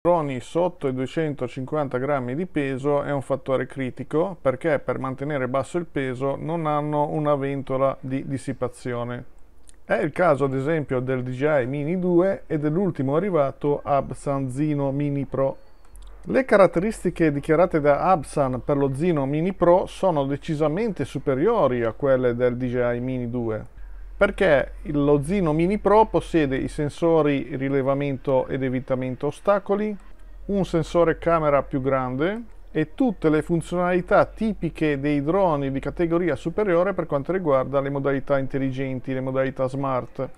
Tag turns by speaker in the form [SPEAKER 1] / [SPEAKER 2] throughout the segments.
[SPEAKER 1] Droni sotto i 250 grammi di peso è un fattore critico perché per mantenere basso il peso non hanno una ventola di dissipazione. È il caso ad esempio del DJI Mini 2 e dell'ultimo arrivato Absan Zino Mini Pro. Le caratteristiche dichiarate da Absan per lo Zino Mini Pro sono decisamente superiori a quelle del DJI Mini 2 perché lo Zino Mini Pro possiede i sensori rilevamento ed evitamento ostacoli, un sensore camera più grande e tutte le funzionalità tipiche dei droni di categoria superiore per quanto riguarda le modalità intelligenti, le modalità smart.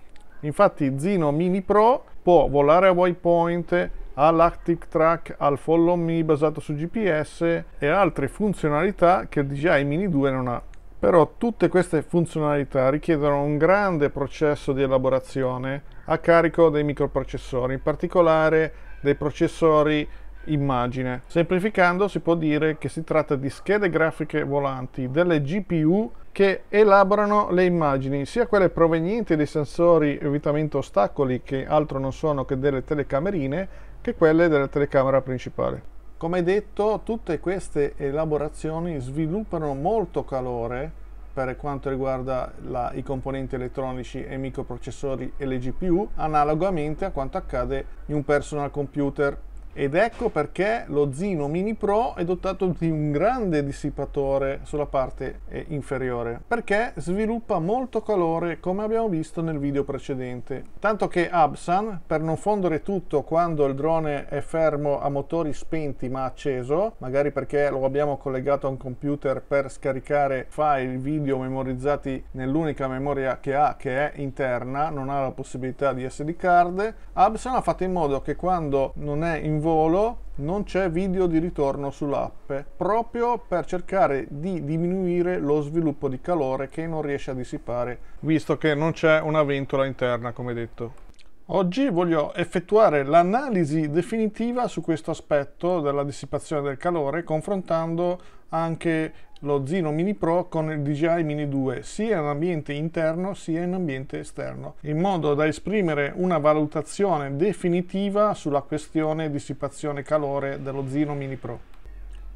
[SPEAKER 1] Infatti Zino Mini Pro può volare a waypoint, all'Active Track, al Follow Me basato su GPS e altre funzionalità che il DJI Mini 2 non ha. Però tutte queste funzionalità richiedono un grande processo di elaborazione a carico dei microprocessori, in particolare dei processori immagine. Semplificando si può dire che si tratta di schede grafiche volanti, delle GPU che elaborano le immagini, sia quelle provenienti dai sensori evitamento ostacoli che altro non sono che delle telecamerine, che quelle della telecamera principale. Come detto, tutte queste elaborazioni sviluppano molto calore per quanto riguarda la, i componenti elettronici e microprocessori e le GPU, analogamente a quanto accade in un personal computer ed ecco perché lo Zino Mini Pro è dotato di un grande dissipatore sulla parte eh, inferiore perché sviluppa molto calore come abbiamo visto nel video precedente tanto che Absan per non fondere tutto quando il drone è fermo a motori spenti ma acceso magari perché lo abbiamo collegato a un computer per scaricare file video memorizzati nell'unica memoria che ha che è interna non ha la possibilità di SD card Absan ha fatto in modo che quando non è in volo non c'è video di ritorno sull'app, proprio per cercare di diminuire lo sviluppo di calore che non riesce a dissipare, visto che non c'è una ventola interna, come detto. Oggi voglio effettuare l'analisi definitiva su questo aspetto della dissipazione del calore confrontando anche lo Zino Mini Pro con il DJI Mini 2 sia in ambiente interno sia in ambiente esterno in modo da esprimere una valutazione definitiva sulla questione dissipazione calore dello Zino Mini Pro.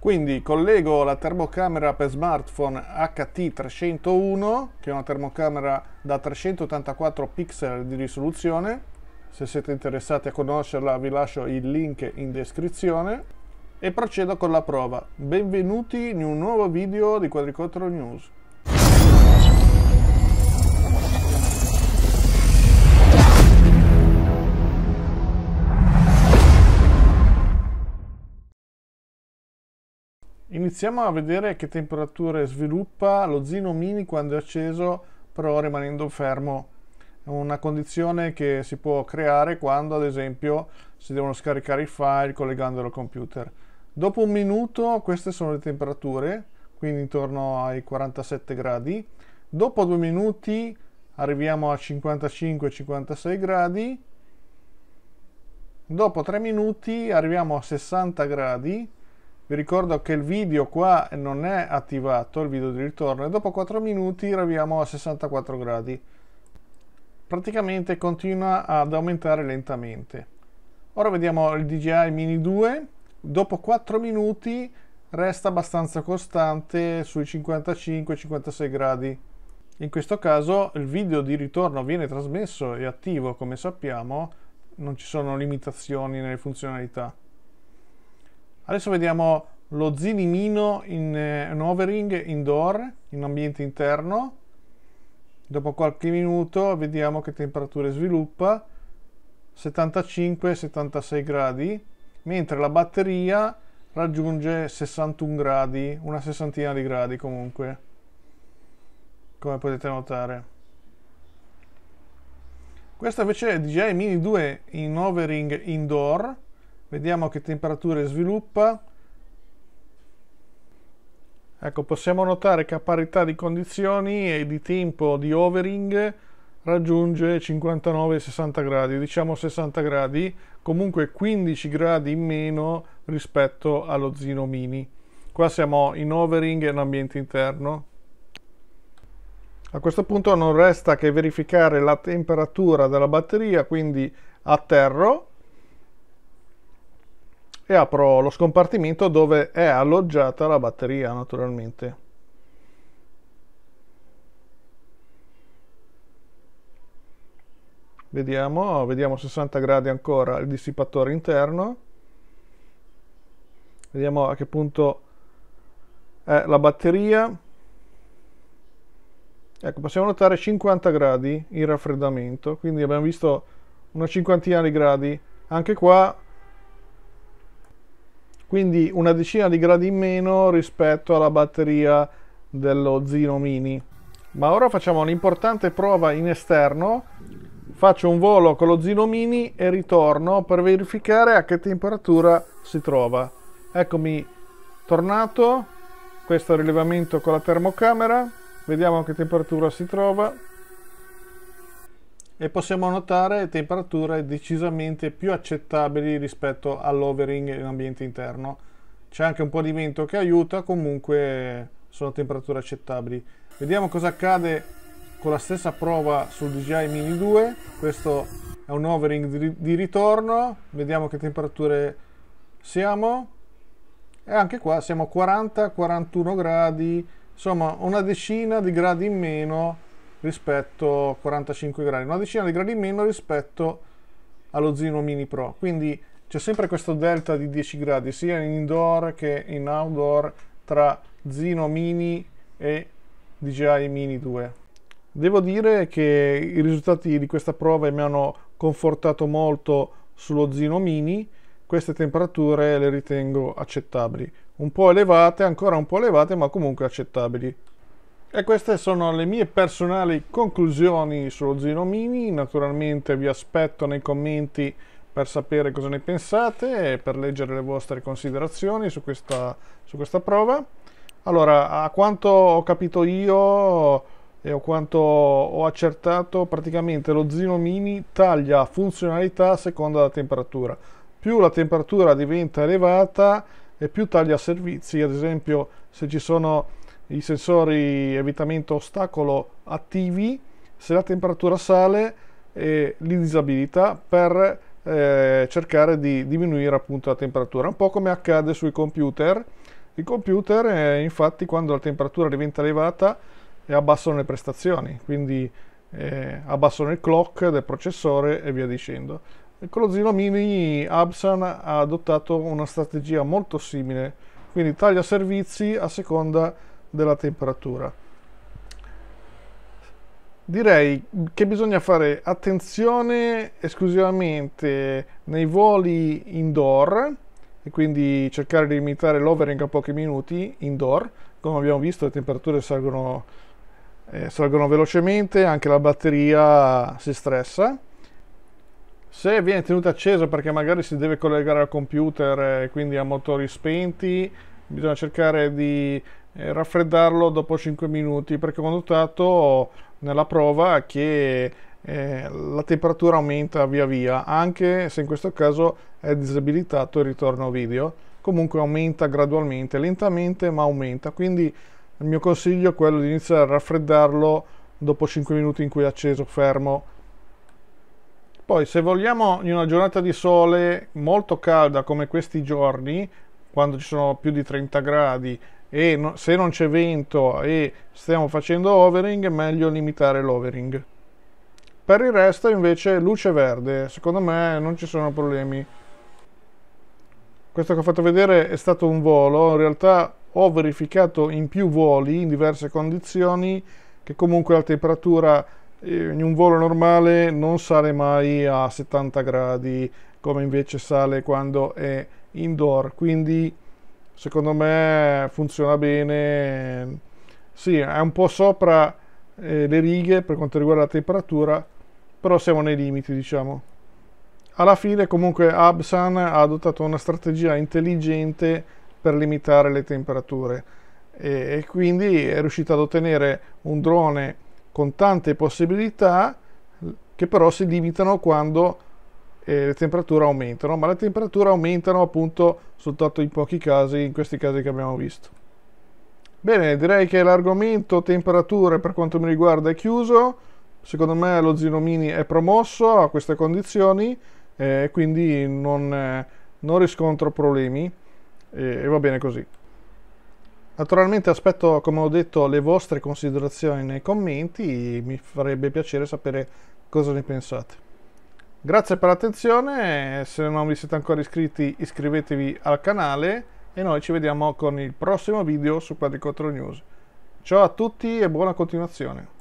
[SPEAKER 1] Quindi collego la termocamera per smartphone HT301 che è una termocamera da 384 pixel di risoluzione se siete interessati a conoscerla vi lascio il link in descrizione e procedo con la prova. Benvenuti in un nuovo video di Quadricottero News. Iniziamo a vedere che temperature sviluppa lo Zino Mini quando è acceso però rimanendo fermo una condizione che si può creare quando ad esempio si devono scaricare i file collegandolo al computer. Dopo un minuto queste sono le temperature, quindi intorno ai 47 gradi. Dopo due minuti arriviamo a 55-56 gradi. Dopo tre minuti arriviamo a 60 gradi. Vi ricordo che il video qua non è attivato, il video di ritorno, e dopo 4 minuti arriviamo a 64 gradi praticamente continua ad aumentare lentamente. Ora vediamo il DJI Mini 2, dopo 4 minuti resta abbastanza costante sui 55-56 gradi. In questo caso il video di ritorno viene trasmesso e attivo, come sappiamo, non ci sono limitazioni nelle funzionalità. Adesso vediamo lo Zinimino in, eh, in overing indoor, in ambiente interno, dopo qualche minuto vediamo che temperature sviluppa 75-76 gradi mentre la batteria raggiunge 61 gradi una sessantina di gradi comunque come potete notare questa invece è DJI Mini 2 in overing indoor vediamo che temperature sviluppa Ecco, possiamo notare che a parità di condizioni e di tempo di overing raggiunge 59-60 gradi, diciamo 60 gradi, comunque 15 gradi in meno rispetto allo Zino Mini. Qua siamo in overing e in ambiente interno. A questo punto non resta che verificare la temperatura della batteria, quindi atterro e apro lo scompartimento dove è alloggiata la batteria naturalmente. Vediamo, vediamo 60 gradi ancora il dissipatore interno. Vediamo a che punto è la batteria. Ecco, possiamo notare 50 gradi il raffreddamento, quindi abbiamo visto una cinquantina di gradi. Anche qua quindi una decina di gradi in meno rispetto alla batteria dello Zino Mini. Ma ora facciamo un'importante prova in esterno, faccio un volo con lo Zino Mini e ritorno per verificare a che temperatura si trova. Eccomi tornato, questo è il rilevamento con la termocamera, vediamo a che temperatura si trova, e possiamo notare temperature decisamente più accettabili rispetto all'overing in ambiente interno. C'è anche un po' di vento che aiuta, comunque sono temperature accettabili. Vediamo cosa accade con la stessa prova sul DJI Mini 2. Questo è un overing di ritorno, vediamo che temperature siamo. E anche qua siamo a 40-41 gradi, insomma una decina di gradi in meno rispetto a 45 gradi, una decina di gradi in meno rispetto allo Zino Mini Pro. Quindi c'è sempre questo delta di 10 gradi sia in indoor che in outdoor tra Zino Mini e DJI Mini 2. Devo dire che i risultati di questa prova mi hanno confortato molto sullo Zino Mini. Queste temperature le ritengo accettabili, un po' elevate, ancora un po' elevate, ma comunque accettabili. E queste sono le mie personali conclusioni sullo Zino Mini. Naturalmente vi aspetto nei commenti per sapere cosa ne pensate e per leggere le vostre considerazioni su questa, su questa prova. Allora, a quanto ho capito io e a quanto ho accertato, praticamente lo Zino Mini taglia funzionalità a seconda della temperatura. Più la temperatura diventa elevata e più taglia servizi, ad esempio se ci sono i sensori evitamento ostacolo attivi se la temperatura sale e disabilita per eh, cercare di diminuire appunto la temperatura, un po' come accade sui computer. I computer eh, infatti quando la temperatura diventa elevata eh, abbassano le prestazioni, quindi eh, abbassano il clock del processore e via dicendo. E con lo Zino Mini Absan ha adottato una strategia molto simile, quindi taglia servizi a seconda della temperatura. Direi che bisogna fare attenzione esclusivamente nei voli indoor e quindi cercare di limitare l'overing a pochi minuti indoor. Come abbiamo visto le temperature salgono, eh, salgono velocemente, anche la batteria si stressa. Se viene tenuta accesa perché magari si deve collegare al computer e eh, quindi ha motori spenti, bisogna cercare di e raffreddarlo dopo 5 minuti perché ho notato nella prova che eh, la temperatura aumenta via via anche se in questo caso è disabilitato il ritorno video comunque aumenta gradualmente lentamente ma aumenta quindi il mio consiglio è quello di iniziare a raffreddarlo dopo 5 minuti in cui è acceso fermo poi se vogliamo in una giornata di sole molto calda come questi giorni quando ci sono più di 30 gradi e no, se non c'è vento e stiamo facendo overing è meglio limitare l'overing. Per il resto invece luce verde, secondo me non ci sono problemi. Questo che ho fatto vedere è stato un volo, in realtà ho verificato in più voli, in diverse condizioni, che comunque la temperatura eh, in un volo normale non sale mai a 70 gradi come invece sale quando è indoor quindi secondo me funziona bene, sì è un po' sopra eh, le righe per quanto riguarda la temperatura, però siamo nei limiti diciamo. Alla fine comunque Absan ha adottato una strategia intelligente per limitare le temperature e, e quindi è riuscito ad ottenere un drone con tante possibilità che però si limitano quando e le temperature aumentano, ma le temperature aumentano appunto soltanto in pochi casi, in questi casi che abbiamo visto. Bene, direi che l'argomento temperature per quanto mi riguarda è chiuso, secondo me lo Zinomini è promosso a queste condizioni, eh, quindi non, eh, non, riscontro problemi eh, e va bene così. Naturalmente aspetto, come ho detto, le vostre considerazioni nei commenti, mi farebbe piacere sapere cosa ne pensate. Grazie per l'attenzione, se non vi siete ancora iscritti iscrivetevi al canale e noi ci vediamo con il prossimo video su Quadricontro News. Ciao a tutti e buona continuazione.